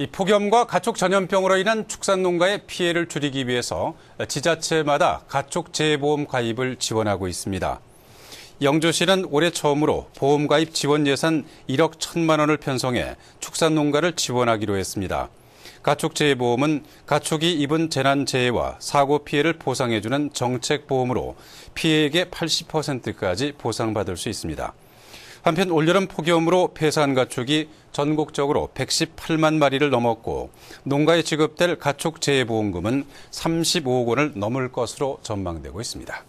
이 폭염과 가축 전염병으로 인한 축산 농가의 피해를 줄이기 위해서 지자체마다 가축 재해보험 가입을 지원하고 있습니다. 영주시는 올해 처음으로 보험 가입 지원 예산 1억 1천만 원을 편성해 축산 농가를 지원하기로 했습니다. 가축 재해보험은 가축이 입은 재난 재해와 사고 피해를 보상해주는 정책 보험으로 피해액의 80%까지 보상받을 수 있습니다. 한편 올여름 폭염으로 폐사한 가축이 전국적으로 118만 마리를 넘었고 농가에 지급될 가축 재해보험금은 35억 원을 넘을 것으로 전망되고 있습니다.